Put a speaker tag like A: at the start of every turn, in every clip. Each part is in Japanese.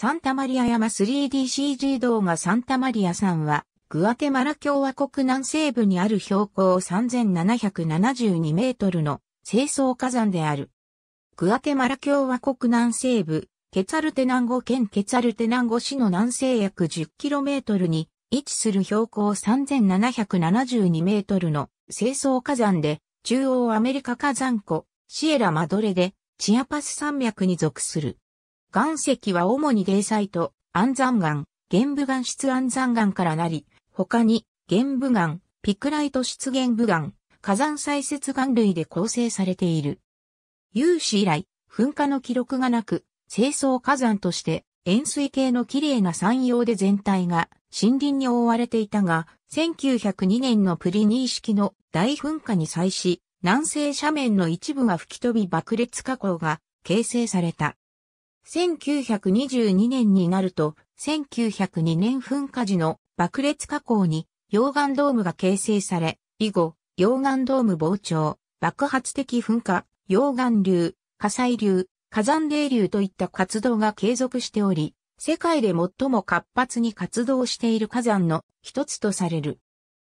A: サンタマリア山 3DCG 動画サンタマリア山は、グアテマラ共和国南西部にある標高3772メートルの清掃火山である。グアテマラ共和国南西部、ケツァルテ南ゴ県ケツァルテ南ゴ市の南西約1 0トルに位置する標高3772メートルの清掃火山で、中央アメリカ火山湖、シエラマドレで、チアパス山脈に属する。岩石は主に泥砕と安山岩、玄武岩質安山岩からなり、他に玄武岩、ピクライト質玄武岩、火山砕雪岩類で構成されている。有史以来、噴火の記録がなく、清掃火山として塩水系の綺麗な山陽で全体が森林に覆われていたが、1902年のプリニー式の大噴火に際し、南西斜面の一部が吹き飛び爆裂火口が形成された。1922年になると、1902年噴火時の爆裂火口に溶岩ドームが形成され、以後、溶岩ドーム膨張、爆発的噴火、溶岩流、火砕流、火山泥流といった活動が継続しており、世界で最も活発に活動している火山の一つとされる。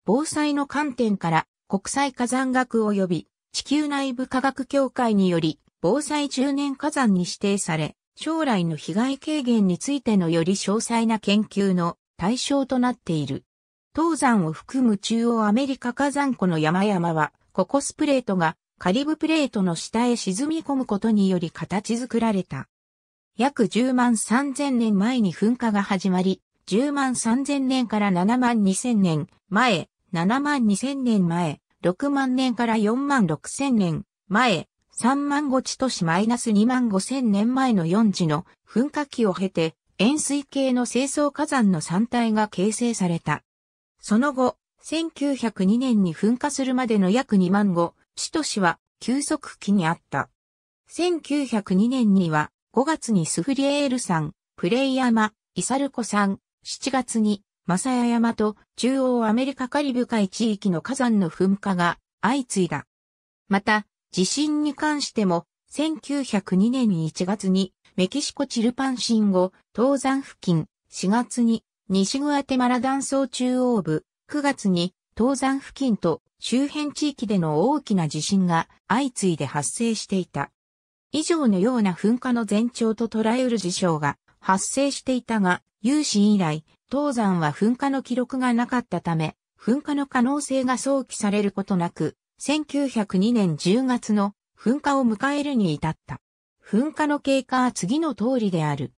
A: 防災の観点から国際火山学及び地球内部科学協会により防災10年火山に指定され、将来の被害軽減についてのより詳細な研究の対象となっている。東山を含む中央アメリカ火山湖の山々は、ココスプレートがカリブプレートの下へ沈み込むことにより形作られた。約10万3000年前に噴火が始まり、10万3000年から7万2000年前、7万2000年前、6万年から4万6000年前、3万5地都市マイナス2万5千年前の4地の噴火期を経て、円錐系の清掃火山の山体が形成された。その後、1902年に噴火するまでの約2万5地都市は急速期にあった。1902年には5月にスフリエール山、プレイ山、イサルコ山、7月にマサヤ山と中央アメリカカリブ海地域の火山の噴火が相次いだ。また、地震に関しても、1902年1月にメキシコチルパンシ後、東山付近、4月に西グアテマラ断層中央部、9月に東山付近と周辺地域での大きな地震が相次いで発生していた。以上のような噴火の前兆と捉えうる事象が発生していたが、有史以来、東山は噴火の記録がなかったため、噴火の可能性が想起されることなく、1902年10月の噴火を迎えるに至った。噴火の経過は次の通りである。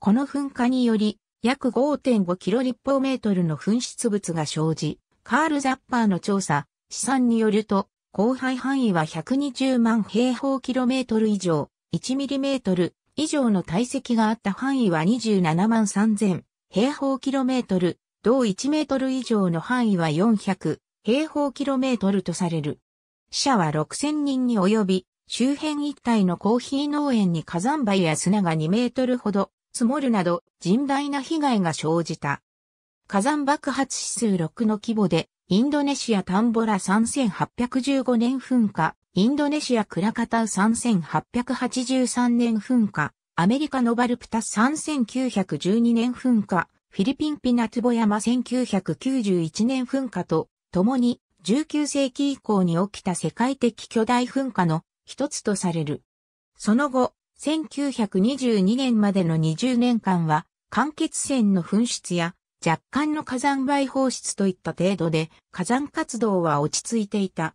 A: この噴火により、約5.5キロ立方メートルの噴出物が生じ、カール・ザッパーの調査、試算によると、荒廃範囲は120万平方キロメートル以上、1ミリメートル以上の体積があった範囲は27万3000平方キロメートル、同1メートル以上の範囲は400平方キロメートルとされる。死者は6000人に及び、周辺一帯のコーヒー農園に火山灰や砂が2メートルほど積もるなど甚大な被害が生じた。火山爆発指数6の規模で、インドネシアタンボラ3815年噴火、インドネシアクラカタウ3883年噴火、アメリカノバルプタ3912年噴火、フィリピンピナツボボ山1991年噴火と共に19世紀以降に起きた世界的巨大噴火の一つとされる。その後、1922年までの20年間は、間欠泉の噴出や若干の火山灰放出といった程度で火山活動は落ち着いていた。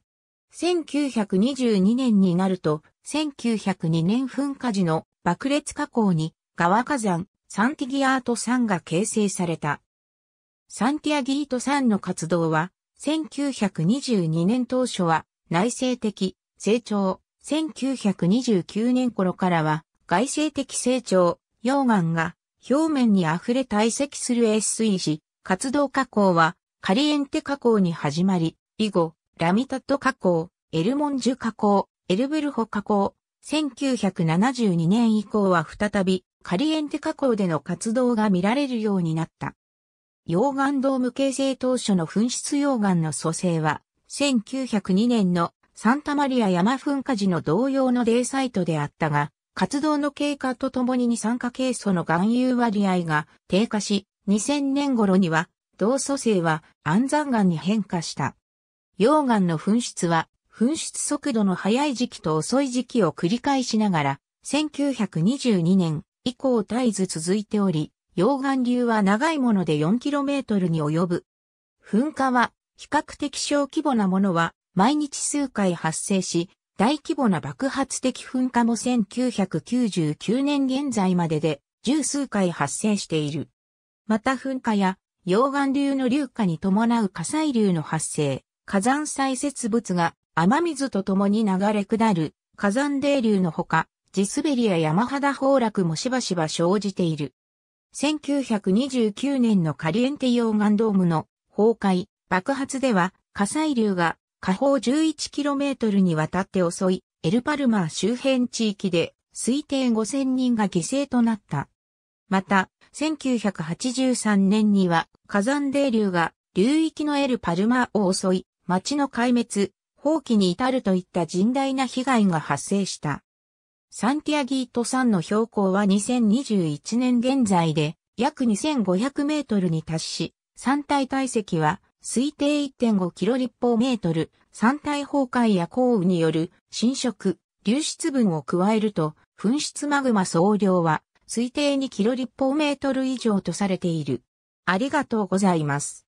A: 1922年になると、1902年噴火時の爆裂火口に川火山サンティギアート山が形成された。サンティアギート山の活動は1922年当初は内政的成長、1929年頃からは外政的成長、溶岩が表面に溢れ堆積する越水時、活動加工はカリエンテ加工に始まり、以後、ラミタット加工、エルモンジュ加工、エルブルホ加工、1972年以降は再びカリエンテ加工での活動が見られるようになった。溶岩ドーム形成当初の噴出溶岩の蘇生は、1902年のサンタマリア山噴火時の同様のデイサイトであったが、活動の経過とともに二酸化ケイ素の含有割合が低下し、2000年頃には、同蘇生は安山岩に変化した。溶岩の噴出は、噴出速度の早い時期と遅い時期を繰り返しながら、1922年以降絶えず続いており、溶岩流は長いもので 4km に及ぶ。噴火は比較的小規模なものは毎日数回発生し、大規模な爆発的噴火も1999年現在までで十数回発生している。また噴火や溶岩流の流下に伴う火砕流の発生、火山砕屑物が雨水と共に流れ下る火山泥流のほか、地滑りや山肌崩落もしばしば生じている。1929年のカリエンテ溶岩ドームの崩壊、爆発では火砕流が下方 11km にわたって襲い、エルパルマー周辺地域で推定5000人が犠牲となった。また、1983年には火山泥流が流域のエルパルマーを襲い、町の壊滅、放棄に至るといった甚大な被害が発生した。サンティアギート山の標高は2021年現在で約2500メートルに達し、山体体積は推定1.5キロ立方メートル、山体崩壊や降雨による侵食、流出分を加えると、噴出マグマ総量は推定2キロ立方メートル以上とされている。ありがとうございます。